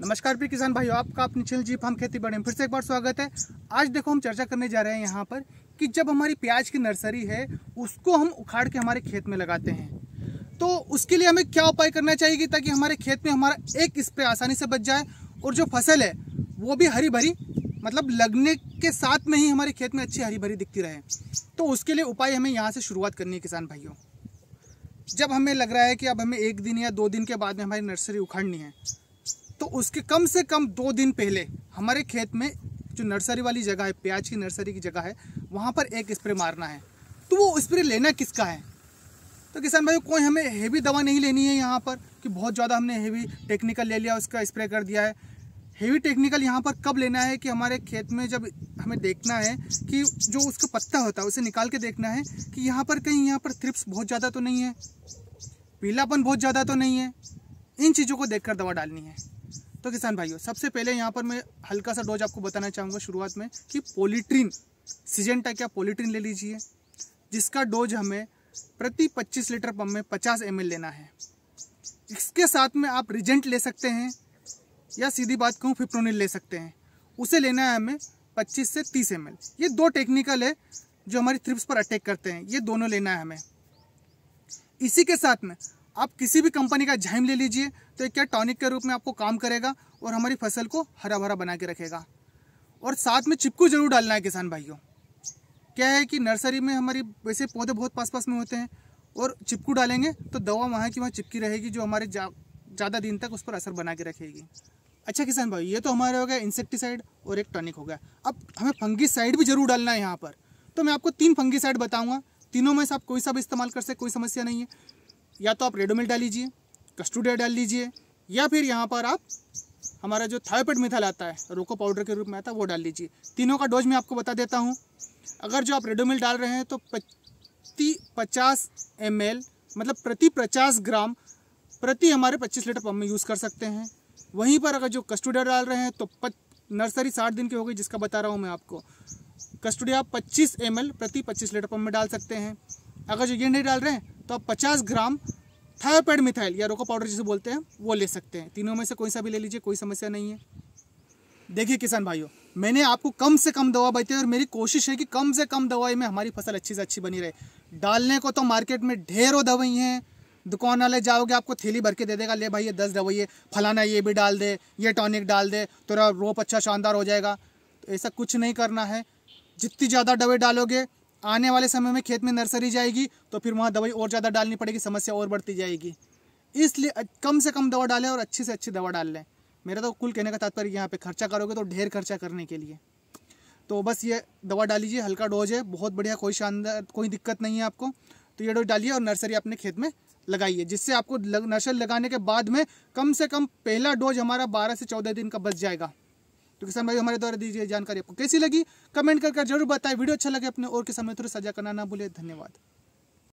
नमस्कार प्रिय किसान भाइयों आपका अपने चैनल जीप हम खेती बड़े में फिर से एक बार स्वागत है आज देखो हम चर्चा करने जा रहे हैं यहाँ पर कि जब हमारी प्याज की नर्सरी है उसको हम उखाड़ के हमारे खेत में लगाते हैं तो उसके लिए हमें क्या उपाय करना चाहिए ताकि हमारे खेत में हमारा एक स्प्रे आसानी से बच जाए और जो फसल है वो भी हरी भरी मतलब लगने के साथ में ही हमारे खेत में अच्छी हरी भरी दिखती रहे तो उसके लिए उपाय हमें यहाँ से शुरुआत करनी है किसान भाइयों जब हमें लग रहा है कि अब हमें एक दिन या दो दिन के बाद में हमारी नर्सरी उखाड़नी है तो उसके कम से कम दो दिन पहले हमारे खेत में जो नर्सरी वाली जगह है प्याज की नर्सरी की जगह है वहाँ पर एक स्प्रे मारना है तो वो स्प्रे लेना किसका है तो किसान भाई कोई हमें हेवी दवा नहीं लेनी है यहाँ पर कि बहुत ज़्यादा हमने हेवी टेक्निकल ले लिया उसका स्प्रे कर दिया है हेवी टेक्निकल यहाँ पर कब लेना है कि हमारे खेत में जब हमें देखना है कि जो उसका पत्ता होता है उसे निकाल के देखना है कि यहाँ पर कहीं यहाँ पर थ्रिप्स बहुत ज़्यादा तो नहीं है पीलापन बहुत ज़्यादा तो नहीं है इन चीज़ों को देखकर दवा डालनी है तो किसान भाइयों सबसे पहले यहाँ पर मैं हल्का सा डोज आपको बताना चाहूँगा शुरुआत में कि पोलिट्रीन सीजेंटा क्या पोलिट्रीन ले लीजिए जिसका डोज हमें प्रति 25 लीटर पंप में 50 एम लेना है इसके साथ में आप रिजेंट ले सकते हैं या सीधी बात कहूँ फिप्रोनिल ले सकते हैं उसे लेना है हमें 25 से 30 एम ये दो टेक्निकल है जो हमारी थ्रिप्स पर अटैक करते हैं ये दोनों लेना है हमें इसी के साथ में आप किसी भी कंपनी का झाइम ले लीजिए तो एक क्या टॉनिक के रूप में आपको काम करेगा और हमारी फसल को हरा भरा बना के रखेगा और साथ में चिपकू जरूर डालना है किसान भाइयों क्या है कि नर्सरी में हमारी वैसे पौधे बहुत पास पास में होते हैं और चिपकू डालेंगे तो दवा वहाँ की वहाँ चिपकी रहेगी जो हमारे ज़्यादा दिन तक उस पर असर बना के रखेगी अच्छा किसान भाई ये तो हमारे हो गया इंसेक्टिसाइड और एक टॉनिक हो गया अब हमें फंगीसाइड भी जरूर डालना है यहाँ पर तो मैं आपको तीन फंगीसाइड बताऊँगा तीनों में से आप कोई सा भी इस्तेमाल कर सकते कोई समस्या नहीं है या तो आप रेडोमिल डाल लीजिए कस्टूडिया डाल लीजिए या फिर यहाँ पर आप हमारा जो थायोपेड मिथाल आता है रोको पाउडर के रूप में आता है वो डाल लीजिए तीनों का डोज मैं आपको बता देता हूँ अगर जो आप रेडोमिल डाल रहे हैं तो प्रति पचास एम मतलब प्रति पचास ग्राम प्रति हमारे पच्चीस लीटर पम्प में यूज़ कर सकते हैं वहीं पर अगर जो कस्टूडिया डाल रहे हैं तो नर्सरी साठ दिन की हो गई जिसका बता रहा हूँ मैं आपको कस्टूडिया पच्चीस एम प्रति पच्चीस लीटर पम्प में डाल सकते हैं अगर जो ये नहीं डाल रहे हैं तो आप पचास ग्राम थायोपेड मिथाइल या रोको पाउडर जिसे बोलते हैं वो ले सकते हैं तीनों में से कोई सा भी ले लीजिए कोई समस्या नहीं है देखिए किसान भाइयों मैंने आपको कम से कम दवा बताई और मेरी कोशिश है कि कम से कम दवाई में हमारी फसल अच्छी से अच्छी बनी रहे डालने को तो मार्केट में ढेरों दवाई हैं दुकान वाले जाओगे आपको थैली भर के दे देगा ले भाई ये दस दवाई है फलाना ये भी डाल दे ये टॉनिक डाल दे तो रोप अच्छा शानदार हो जाएगा तो ऐसा कुछ नहीं करना है जितनी ज़्यादा दवाई डालोगे आने वाले समय में खेत में नर्सरी जाएगी तो फिर वहाँ दवाई और ज़्यादा डालनी पड़ेगी समस्या और बढ़ती जाएगी इसलिए कम से कम दवा डालें और अच्छी से अच्छी दवा डाल लें मेरा तो कुल कहने का तात्पर्य यहाँ पे खर्चा करोगे तो ढेर खर्चा करने के लिए तो बस ये दवा डालीजिए हल्का डोज है बहुत बढ़िया कोई शानदार कोई दिक्कत नहीं है आपको तो ये डोज डालिए और नर्सरी अपने खेत में लगाइए जिससे आपको लग, नर्सरी लगाने के बाद में कम से कम पहला डोज हमारा बारह से चौदह दिन का बच जाएगा तो किसान भाई हमारे द्वारा दी गई जानकारी आपको कैसी लगी कमेंट कर जरूर बताएं वीडियो अच्छा लगे अपने और किसान मित्रों साझा करना ना भूले धन्यवाद